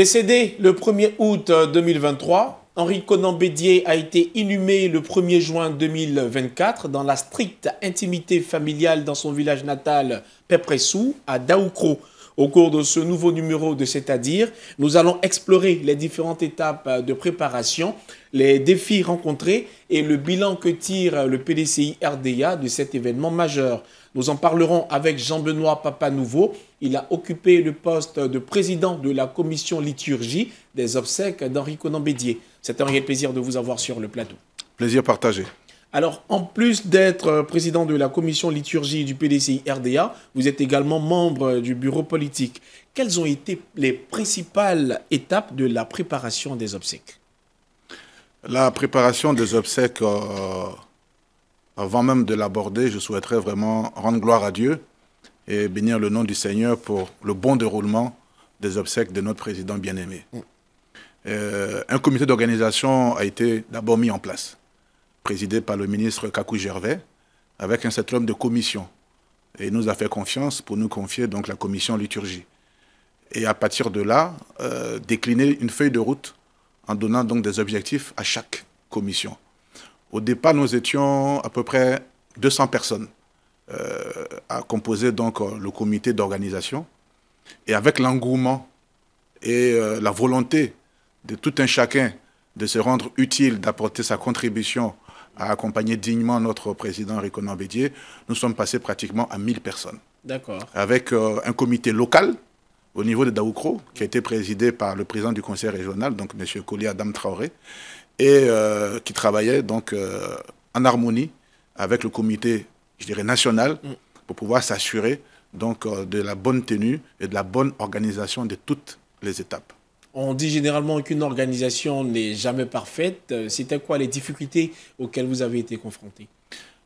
Décédé le 1er août 2023, euh, Henri Conan Bédier a été inhumé le 1er juin 2024 dans la stricte intimité familiale dans son village natal, Pépressou, à Daoukro. Au cours de ce nouveau numéro de C'est-à-dire, nous allons explorer les différentes étapes euh, de préparation, les défis rencontrés et le bilan que tire euh, le PDCI RDA de cet événement majeur. Nous en parlerons avec Jean-Benoît Papanouveau. Il a occupé le poste de président de la commission liturgie des obsèques d'Henri Conan C'est un réel plaisir de vous avoir sur le plateau. Plaisir partagé. Alors, en plus d'être euh, président de la commission liturgie du PDCI RDA, vous êtes également membre euh, du bureau politique. Quelles ont été les principales étapes de la préparation des obsèques La préparation des obsèques, euh, avant même de l'aborder, je souhaiterais vraiment rendre gloire à Dieu et bénir le nom du Seigneur pour le bon déroulement des obsèques de notre président bien-aimé. un comité d'organisation a été d'abord mis en place présidé par le ministre Kakou Gervais, avec un certain nombre de commissions. Et il nous a fait confiance pour nous confier donc la commission liturgie. Et à partir de là, euh, décliner une feuille de route en donnant donc des objectifs à chaque commission. Au départ, nous étions à peu près 200 personnes euh, à composer donc euh, le comité d'organisation. Et avec l'engouement et la volonté de tout un chacun de se rendre utile, d'apporter sa contribution à accompagner dignement notre président Rico Bédier, nous sommes passés pratiquement à 1000 personnes. D'accord. Avec euh, un comité local au niveau de Daoukro, qui a été présidé par le président du conseil régional, donc M. Koli Adam Traoré, et euh, qui travaillait donc euh, en harmonie avec le comité, je dirais, national, mm. pour pouvoir s'assurer donc de la bonne tenue et de la bonne organisation de toutes les étapes. On dit généralement qu'une organisation n'est jamais parfaite. Euh, c'était quoi les difficultés auxquelles vous avez été confronté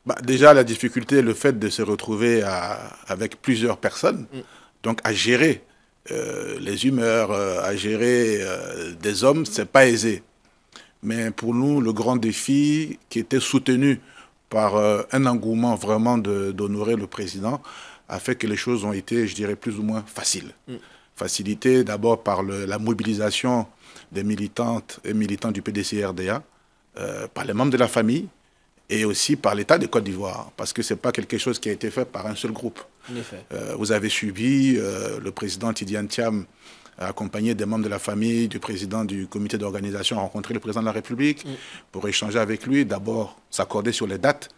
bah, Déjà, la difficulté, le fait de se retrouver avec plusieurs personnes, mm. donc à gérer euh, les humeurs, euh, à gérer des hommes, c'est pas aisé. Mais pour nous, le grand défi qui était soutenu par un engouement vraiment d'honorer le président a fait que les choses ont été, je dirais, plus ou moins faciles. Mm. Facilité d'abord par la mobilisation des militantes et militants du PDC-RDA, euh, par les membres de la famille et aussi par l'État de Côte d'Ivoire, parce que ce n'est pas quelque chose qui a été fait par un seul groupe. Euh, vous avez subi euh, le président Tidiane Thiam accompagné des membres de la famille, du président du comité d'organisation, rencontrer le président de la République mm. pour échanger avec lui, d'abord s'accorder sur les dates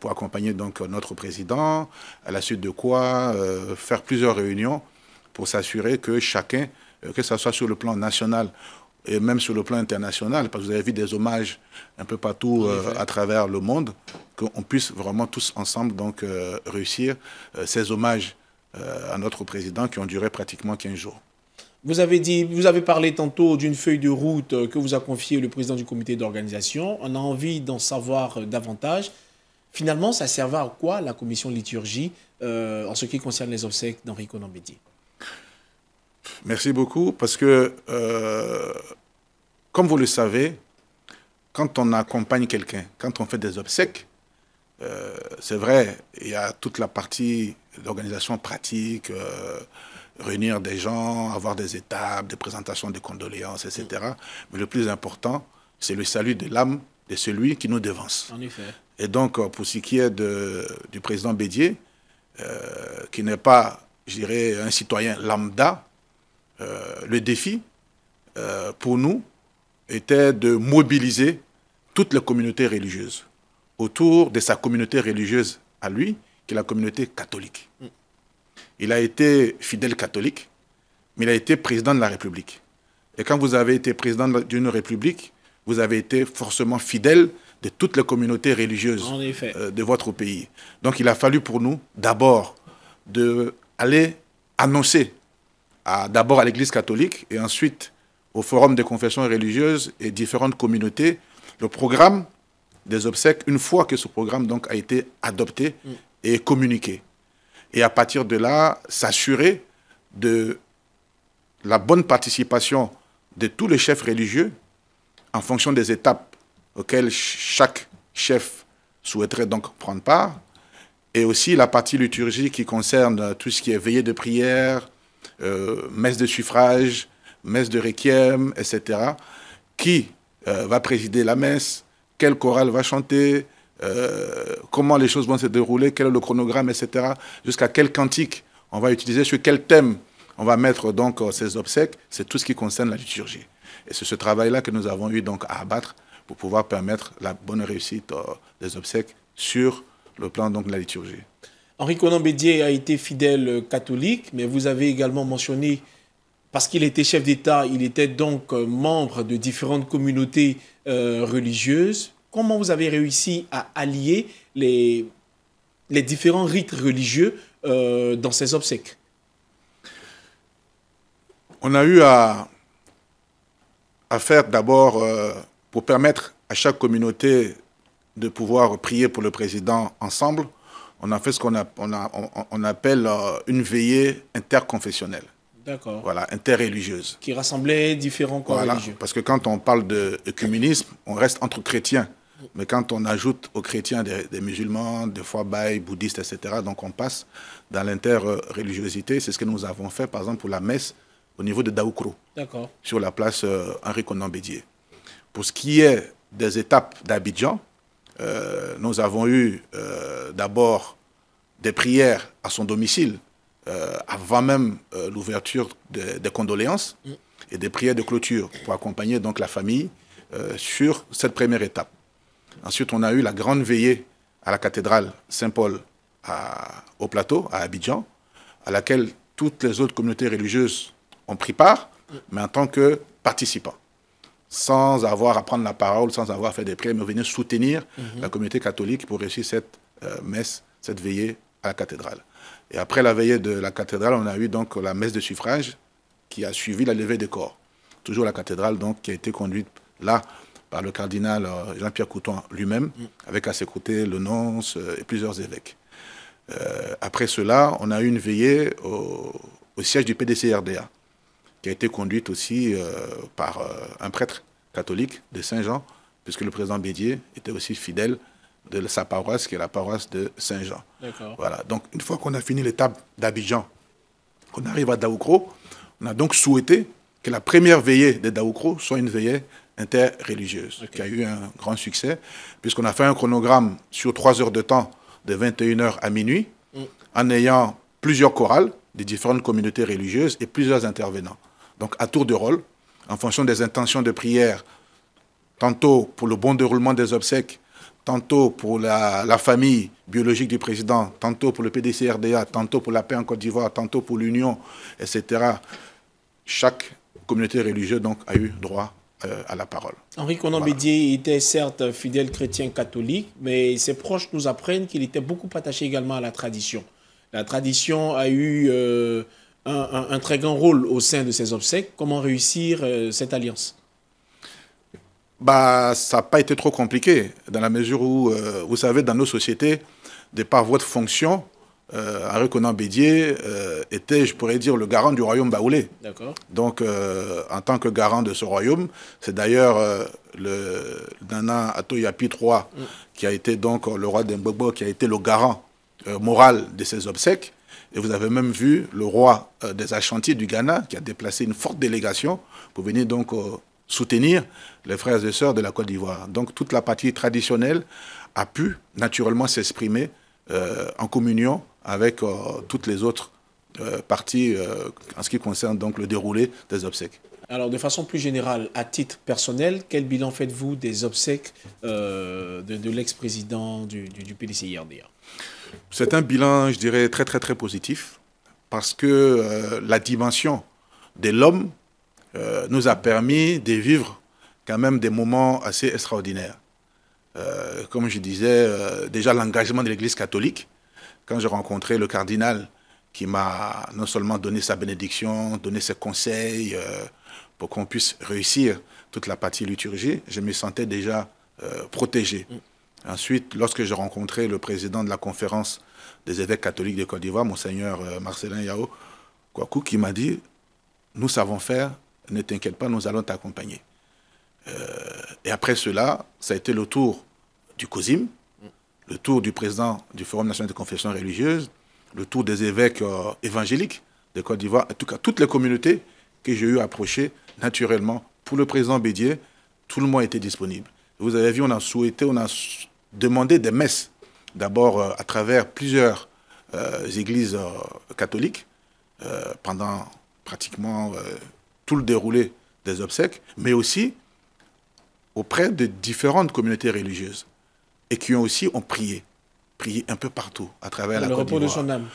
pour accompagner donc notre président, à la suite de quoi faire plusieurs réunions pour s'assurer que chacun, euh, que ce soit sur le plan national et même sur le plan international, parce que vous avez vu des hommages un peu partout euh, à travers le monde, qu'on puisse vraiment tous ensemble donc euh, réussir ces hommages à notre président qui ont duré pratiquement 15 jours. Vous avez, dit, vous avez parlé tantôt d'une feuille de route que vous a confiée le président du comité d'organisation. On a envie d'en savoir davantage. Finalement, ça servait à quoi la commission liturgie en ce qui concerne les obsèques d'Henri Conambédi Merci beaucoup, parce que, euh, comme vous le savez, quand on accompagne quelqu'un, quand on fait des obsèques, euh, c'est vrai, il y a toute la partie d'organisation pratique, euh, réunir des gens, avoir des étapes, des présentations de condoléances, etc. Mais le plus important, c'est le salut de l'âme de celui qui nous devance. En effet. Et donc, pour ce qui est du président Bédier, qui n'est pas, je dirais, un citoyen lambda, euh, le défi euh, pour nous était de mobiliser toutes les communautés religieuses autour de sa communauté religieuse à lui, qui est la communauté catholique. Il a été fidèle catholique, mais il a été président de la République. Et quand vous avez été président d'une République, vous avez été forcément fidèle de toutes les communautés religieuses euh, de votre pays. Donc il a fallu pour nous d'abord d'aller annoncer d'abord à, l'Église catholique et ensuite au Forum des confessions religieuses et différentes communautés le programme des obsèques une fois que ce programme donc a été adopté mm. et communiqué. Et à partir de là, s'assurer de la bonne participation de tous les chefs religieux en fonction des étapes auxquelles chaque chef souhaiterait donc prendre part, et aussi la partie liturgie qui concerne euh, tout ce qui est veillée de prière, euh, messe de suffrage, messe de requiem, etc. Qui euh, va présider la messe Quel choral va chanter euh, comment les choses vont se dérouler, quel est le chronogramme, etc. Jusqu'à quel cantique on va utiliser, sur quel thème on va mettre donc ces obsèques. C'est tout ce qui concerne la liturgie. Et c'est ce travail-là que nous avons eu donc à abattre pour pouvoir permettre la bonne réussite des obsèques sur le plan donc de la liturgie. Henri Conan Bédier a été fidèle euh, catholique, mais vous avez également mentionné, parce qu'il était chef d'État, il était donc euh, membre de différentes communautés euh, religieuses. Comment vous avez réussi à allier les, différents rites religieux dans ces obsèques On a eu à, faire d'abord, pour permettre à chaque communauté de pouvoir prier pour le président ensemble, on a fait ce qu'on appelle euh, une veillée interconfessionnelle. D'accord. Voilà, interreligieuse. Qui rassemblait différents corps religieux. Parce que quand on parle de communisme, on reste entre chrétiens. Mais quand on ajoute aux chrétiens des, musulmans, des fois bouddhistes, etc., donc on passe dans l'interreligiosité. C'est ce que nous avons fait, par exemple, pour la messe au niveau de Daoukro, sur la place euh, Henri Conan Bédier. Pour ce qui est des étapes d'Abidjan, euh, nous avons eu euh, d'abord des prières à son domicile euh, avant même l'ouverture des condoléances et des prières de clôture pour accompagner donc la famille sur cette première étape. Ensuite, on a eu la grande veillée à la cathédrale Saint-Paul au plateau, à Abidjan, à laquelle toutes les autres communautés religieuses ont pris part, mais en tant que participants sans avoir à prendre la parole, sans avoir à faire des prêts, mais venir soutenir mhm. la communauté catholique pour réussir cette euh, messe, cette veillée à la cathédrale. Et après la veillée de la cathédrale, on a eu donc la messe de suffrage qui a suivi la levée des corps. Toujours la cathédrale, donc, qui a été conduite là par le cardinal euh, Jean-Pierre Couton lui-même, mm. avec à ses côtés le nonce euh, et plusieurs évêques. après cela, on a eu une veillée au, siège du PDCRDA, qui a été conduite aussi euh, par euh, un prêtre catholique de Saint-Jean, puisque le président Bédier était aussi fidèle de sa paroisse, qui est la paroisse de Saint-Jean. Voilà. Donc, une fois qu'on a fini l'étape d'Abidjan, qu'on arrive à Daoukro, on a donc souhaité que la première veillée de Daoukro soit une veillée interreligieuse, qui a eu un grand succès, puisqu'on a fait un chronogramme sur trois heures de temps, de 21h à minuit, mm. en ayant plusieurs chorales des différentes communautés religieuses et plusieurs intervenants. Donc à tour de rôle, en fonction des intentions de prière, tantôt pour le bon déroulement des obsèques, tantôt pour la, famille biologique du président, tantôt pour le PDCRDA, tantôt pour la paix en Côte d'Ivoire, tantôt pour l'Union, etc. Chaque communauté religieuse donc, a eu droit euh, à la parole. Henri Conambédier était certes fidèle chrétien catholique, mais ses proches nous apprennent qu'il était beaucoup attaché également à la tradition. La tradition a eu euh, un, très grand rôle au sein de ces obsèques. Comment réussir euh, cette alliance bah, Ça n'a pas été trop compliqué, dans la mesure où, euh, vous savez, dans nos sociétés, de par votre fonction, euh, Conan Bédier euh, était, je pourrais dire, le garant du royaume baoulé. Donc, en tant que garant de ce royaume, c'est d'ailleurs le Nana Atoyapi III, mm. qui a été donc le roi d'Embobo, qui a été le garant moral de ces obsèques. Et vous avez même vu le roi euh, des Achantiers du Ghana qui a déplacé une forte délégation pour venir donc euh, soutenir les frères et sœurs de la Côte d'Ivoire. Donc toute la partie traditionnelle a pu naturellement s'exprimer euh, en communion avec toutes les autres parties en ce qui concerne donc le déroulé des obsèques. Alors de façon plus générale, à titre personnel, quel bilan faites-vous des obsèques de, l'ex-président du, du, hier d'ailleurs c'est un bilan, je dirais, très très très positif, parce que euh, la dimension de l'homme euh, nous a permis de vivre quand même des moments assez extraordinaires. Euh, comme je disais, déjà l'engagement de l'Église catholique, quand j'ai rencontré le cardinal qui m'a non seulement donné sa bénédiction, donné ses conseils pour qu'on puisse réussir toute la partie liturgie, je me sentais déjà protégé. Mm. Ensuite, lorsque j'ai rencontré le président de la conférence des évêques catholiques de Côte d'Ivoire, Monseigneur euh, Marcelin Yao Kwaku, qui m'a dit Nous savons faire, ne t'inquiète pas, nous allons t'accompagner. Euh, et après cela, ça a été le tour du COSIM, le tour du président du Forum national des confessions religieuses, le tour des évêques euh, évangéliques de Côte d'Ivoire, en tout cas toutes les communautés que j'ai eu approchées naturellement. Pour le président Bédier, tout le monde était disponible. Vous avez vu, on a souhaité, on a demander des messes, d'abord euh, à travers plusieurs euh, églises euh, catholiques, pendant pratiquement tout le déroulé des obsèques, mais aussi auprès de différentes communautés religieuses et qui ont aussi ont prié, prié un peu partout à travers la le repos de son âme.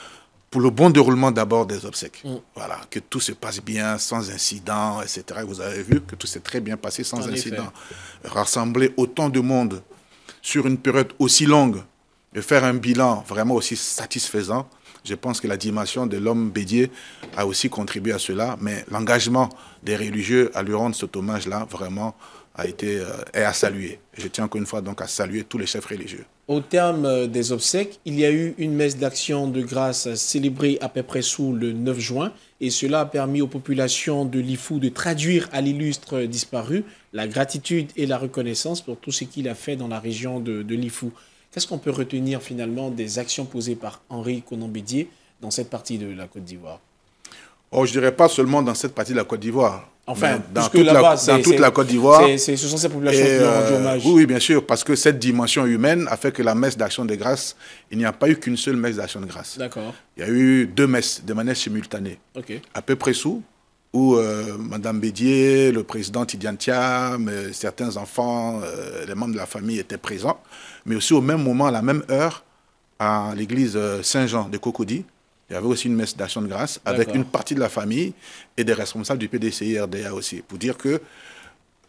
Pour le bon déroulement d'abord des obsèques. Mm. Voilà, que tout se passe bien, sans incident, etc. Vous avez vu que tout s'est très bien passé sans incident. Rassembler autant de monde sur une période aussi longue et faire un bilan vraiment aussi satisfaisant, je pense que la dimension de l'homme bédié a aussi contribué à cela, mais l'engagement des religieux à lui rendre cet hommage-là, vraiment, a été euh, est à saluer. Je tiens encore une fois donc à saluer tous les chefs religieux. Au terme euh, des obsèques, il y a eu une messe d'action de grâce célébrée à peu près sous le 9 juin et cela a permis aux populations de l'IFU de traduire à l'illustre disparu la gratitude et la reconnaissance pour tout ce qu'il a fait dans la région de, de l'IFou. Qu'est-ce qu'on peut retenir finalement des actions posées par Henri Conambédier dans cette partie de la Côte d'Ivoire Oh, je dirais pas seulement dans cette partie de la Côte d'Ivoire. Enfin, dans, toute, la, dans toute la Côte d'Ivoire. ce sont ces populations qui ont rendu euh, hommage. Oui, bien sûr, parce que cette dimension humaine a fait que la messe d'action de grâce, il n'y a pas eu qu'une seule messe d'action de grâce. D'accord. Il y a eu deux messes de manière simultanée. À peu près sous, où euh, Madame Bédier, le président Tidiantiam, euh, certains enfants, les membres de la famille étaient présents, mais aussi au même moment, à la même heure, à l'église Saint-Jean de Cocody, il y avait aussi une messe d'action de grâce avec une partie de la famille et des responsables du PDCIRDA aussi, pour dire que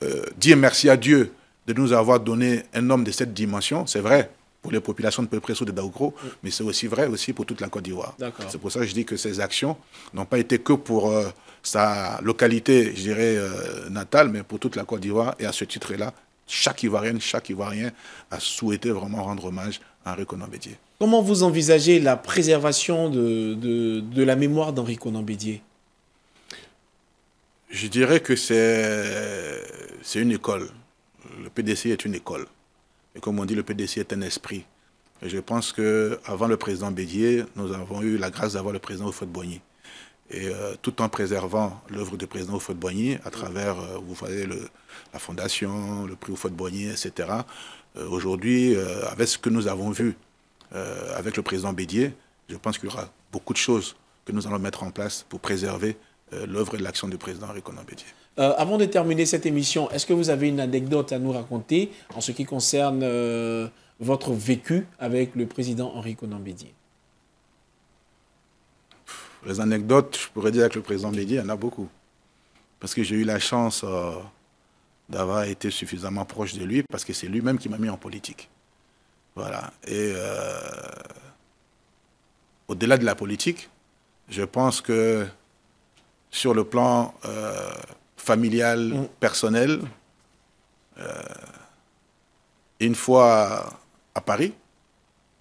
euh, dire merci à Dieu de nous avoir donné un homme de cette dimension, c'est vrai pour les populations de peu près de Daogro, gros, mm. mais c'est aussi vrai aussi pour toute la Côte d'Ivoire. C'est pour ça que je dis que ces actions n'ont pas été que pour euh, sa localité, je dirais, euh, natale, mais pour toute la Côte d'Ivoire. Et à ce titre-là, chaque Ivoirienne, chaque Ivoirien a souhaité vraiment rendre hommage à Henri Conan Bédier. Comment vous envisagez la préservation de, la mémoire d'Henri Conan Bédier Je dirais que c'est une école. Le PDC est une école. Et comme on dit, le PDC est un esprit. Et je pense qu'avant le président Bédier, nous avons eu la grâce d'avoir le président Alfred Boigny et euh, tout en préservant l'œuvre du président Oufouet Boigny à travers, euh, vous voyez, le, la fondation, le prix Oufouet Boigny, etc. Euh, aujourd'hui, avec ce que nous avons vu avec le président Bédier, je pense qu'il y aura beaucoup de choses que nous allons mettre en place pour préserver l'œuvre et l'action du président Henri Conan Bédier. avant de terminer cette émission, est-ce que vous avez une anecdote à nous raconter en ce qui concerne votre vécu avec le président Henri Conan Bédier les anecdotes, je pourrais dire avec le président Bédié il y en a beaucoup. Parce que j'ai eu la chance euh, d'avoir été suffisamment proche de lui, parce que c'est lui-même qui m'a mis en politique. Voilà. Et euh, au-delà de la politique, je pense que sur le plan euh, familial, mm. personnel, une fois à Paris,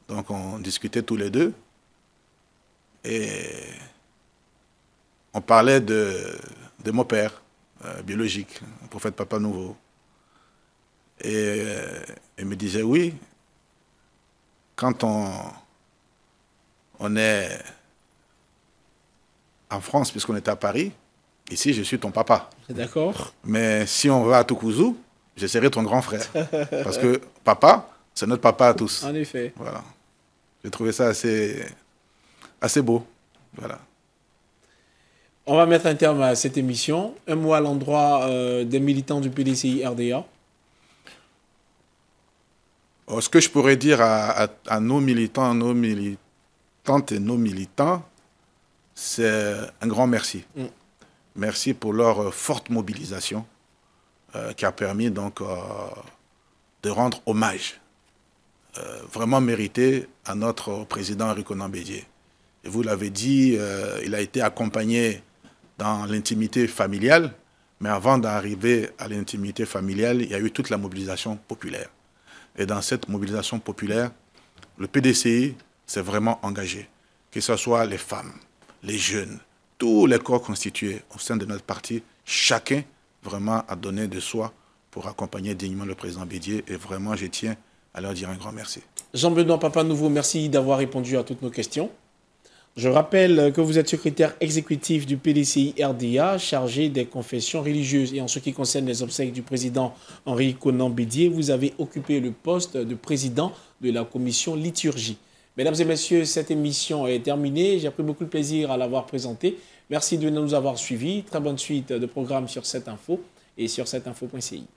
donc on discutait tous les deux, et on parlait de, de mon père euh, biologique, le prophète Papa Nouveau. Et euh, il me disait, oui, quand on, on est en France, puisqu'on est à Paris, ici, je suis ton papa. D'accord. Mais si on va à Toukouzou, je serai ton grand frère. Parce que papa, c'est notre papa à tous. En effet. Voilà. J'ai trouvé ça assez assez beau. Voilà. On va mettre un terme à cette émission. Un mot à l'endroit euh, des militants du PDCI RDA. Oh, ce que je pourrais dire à, nos militants, nos militantes et nos militants, c'est un grand merci. Mm. Merci pour leur forte mobilisation euh, qui a permis donc euh, de rendre hommage vraiment mérité à notre président Conan Bédier vous l'avez dit, euh, il a été accompagné dans l'intimité familiale, mais avant d'arriver à l'intimité familiale, il y a eu toute la mobilisation populaire. Et dans cette mobilisation populaire, le PDCI s'est vraiment engagé, que ce soit les femmes, les jeunes, tous les corps constitués au sein de notre parti, chacun vraiment a donné de soi pour accompagner dignement le président Bédier. Et vraiment, je tiens à leur dire un grand merci. Jean-Benoît Papa, nouveau, merci d'avoir répondu à toutes nos questions. Je rappelle que vous êtes secrétaire exécutif du PDCI RDA, chargé des confessions religieuses. Et en ce qui concerne les obsèques du président Henri Conan Bédier, vous avez occupé le poste de président de la commission liturgie. Mesdames et messieurs, cette émission est terminée. J'ai pris beaucoup de plaisir à l'avoir présentée. Merci de nous avoir suivis. Très bonne suite de programme sur cette info et sur cette info.ci.